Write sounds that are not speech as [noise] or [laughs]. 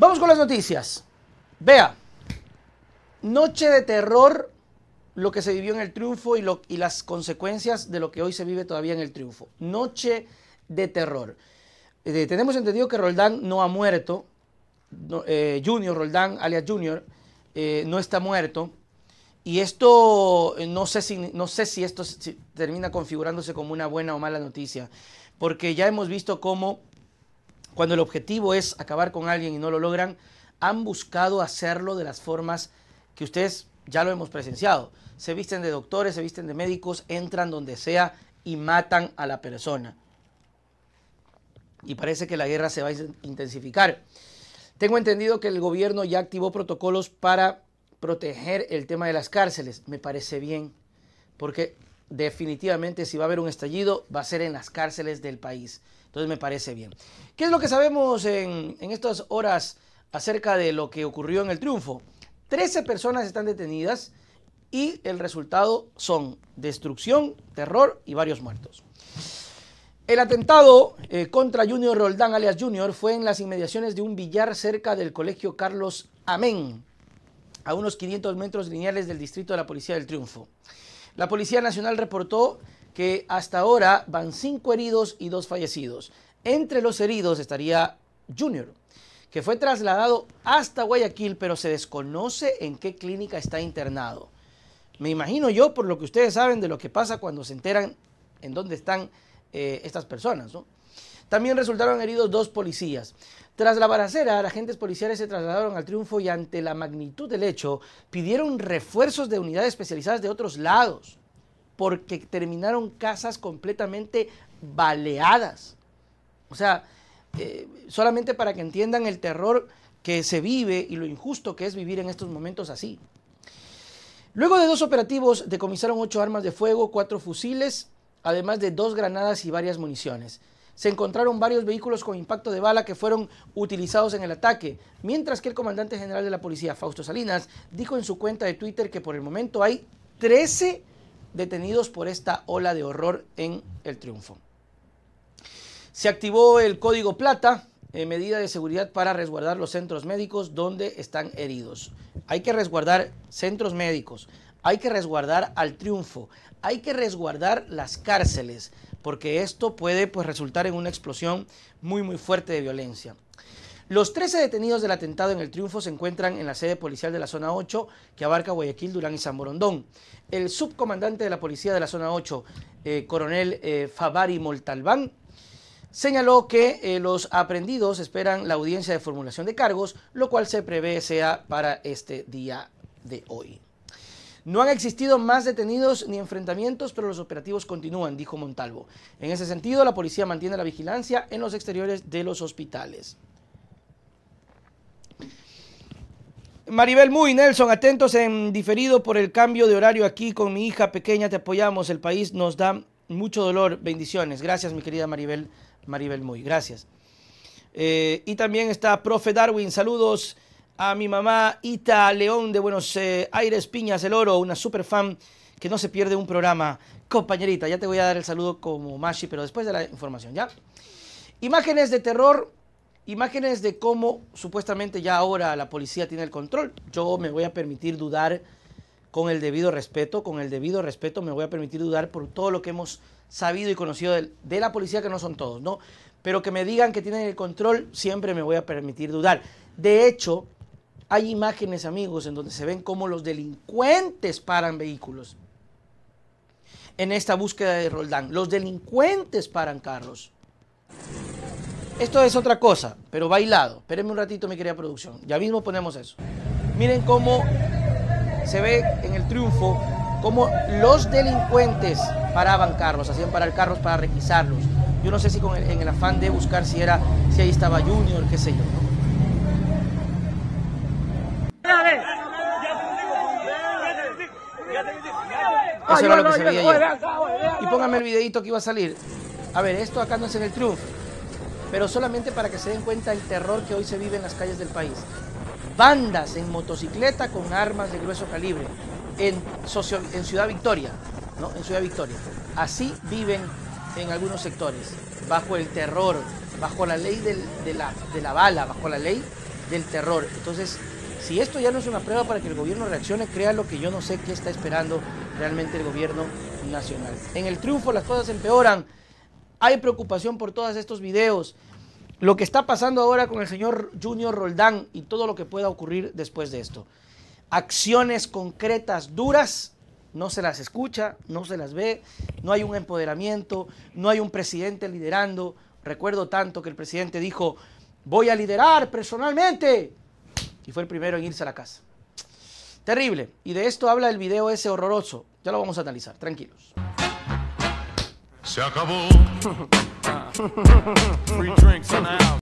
Vamos con las noticias. Vea, noche de terror, lo que se vivió en el triunfo y, las consecuencias de lo que hoy se vive todavía en el triunfo. Noche de terror. Eh, tenemos entendido que Roldán no ha muerto. Eh, Junior, Roldán, alias Junior, eh, no está muerto. Y esto, no sé si, no sé si esto termina configurándose como una buena o mala noticia, porque ya hemos visto cómo cuando el objetivo es acabar con alguien y no lo logran, han buscado hacerlo de las formas que ustedes ya lo hemos presenciado. Se visten de doctores, se visten de médicos, entran donde sea y matan a la persona. Y parece que la guerra se va a intensificar. Tengo entendido que el gobierno ya activó protocolos para proteger el tema de las cárceles. Me parece bien, porque definitivamente si va a haber un estallido va a ser en las cárceles del país. Entonces me parece bien. ¿Qué es lo que sabemos en, estas horas acerca de lo que ocurrió en el triunfo? 13 personas están detenidas y el resultado son destrucción, terror y varios muertos. El atentado eh, contra Junior Roldán alias Junior fue en las inmediaciones de un billar cerca del colegio Carlos Amén, a unos 500 metros lineales del distrito de la Policía del Triunfo. La Policía Nacional reportó que hasta ahora van cinco heridos y dos fallecidos. Entre los heridos estaría Junior, que fue trasladado hasta Guayaquil, pero se desconoce en qué clínica está internado. Me imagino yo, por lo que ustedes saben de lo que pasa cuando se enteran en dónde están eh, estas personas, ¿no? También resultaron heridos dos policías. Tras la balacera, agentes policiales se trasladaron al triunfo y ante la magnitud del hecho pidieron refuerzos de unidades especializadas de otros lados, porque terminaron casas completamente baleadas. O sea, eh, solamente para que entiendan el terror que se vive y lo injusto que es vivir en estos momentos así. Luego de dos operativos, decomisaron ocho armas de fuego, cuatro fusiles, además de dos granadas y varias municiones se encontraron varios vehículos con impacto de bala que fueron utilizados en el ataque, mientras que el comandante general de la policía, Fausto Salinas, dijo en su cuenta de Twitter que por el momento hay 13 detenidos por esta ola de horror en el triunfo. Se activó el código plata, en eh, medida de seguridad para resguardar los centros médicos donde están heridos. Hay que resguardar centros médicos, hay que resguardar al triunfo, hay que resguardar las cárceles porque esto puede pues, resultar en una explosión muy muy fuerte de violencia. Los 13 detenidos del atentado en el Triunfo se encuentran en la sede policial de la zona 8, que abarca Guayaquil, Durán y San Borondón. El subcomandante de la policía de la zona 8, eh, coronel eh, Favari Moltalbán, señaló que eh, los aprendidos esperan la audiencia de formulación de cargos, lo cual se prevé sea para este día de hoy. No han existido más detenidos ni enfrentamientos, pero los operativos continúan, dijo Montalvo. En ese sentido, la policía mantiene la vigilancia en los exteriores de los hospitales. Maribel Muy, Nelson, atentos en diferido por el cambio de horario aquí con mi hija pequeña, te apoyamos, el país nos da mucho dolor, bendiciones. Gracias, mi querida Maribel, Maribel Muy, gracias. Eh, y también está Profe Darwin, saludos a mi mamá Ita León de Buenos eh, Aires, Piñas el Oro, una super fan que no se pierde un programa. Compañerita, ya te voy a dar el saludo como Mashi, pero después de la información, ¿ya? Imágenes de terror, imágenes de cómo supuestamente ya ahora la policía tiene el control. Yo me voy a permitir dudar con el debido respeto, con el debido respeto me voy a permitir dudar por todo lo que hemos sabido y conocido de la policía, que no son todos, ¿no? Pero que me digan que tienen el control, siempre me voy a permitir dudar. De hecho, hay imágenes, amigos, en donde se ven cómo los delincuentes paran vehículos. En esta búsqueda de Roldán, los delincuentes paran carros. Esto es otra cosa, pero bailado. Espérenme un ratito, mi querida producción. Ya mismo ponemos eso. Miren cómo se ve en el triunfo cómo los delincuentes paraban carros, hacían parar carros para requisarlos. Yo no sé si en el afán de buscar si era, si ahí estaba Junior, qué sé yo. ¿no? Y póngame el videito que iba a salir. A ver, esto acá no es en el triunfo. pero solamente para que se den cuenta el terror que hoy se vive en las calles del país. Bandas en motocicleta con armas de grueso calibre en, en Ciudad Victoria, ¿no? En Ciudad Victoria. Así viven en algunos sectores, bajo el terror, bajo la ley de, la, de la bala, bajo la ley del terror. Entonces, si esto ya no es una prueba para que el gobierno reaccione, crea lo que yo no sé qué está esperando realmente el gobierno nacional. En el triunfo las cosas empeoran. Hay preocupación por todos estos videos. Lo que está pasando ahora con el señor Junior Roldán y todo lo que pueda ocurrir después de esto. Acciones concretas, duras, no se las escucha, no se las ve, no hay un empoderamiento, no hay un presidente liderando. Recuerdo tanto que el presidente dijo, voy a liderar personalmente. Y fue el primero en irse a la casa. Terrible. Y de esto habla el video ese horroroso. Ya lo vamos a analizar, tranquilos. Se acabó. [laughs] Free drinks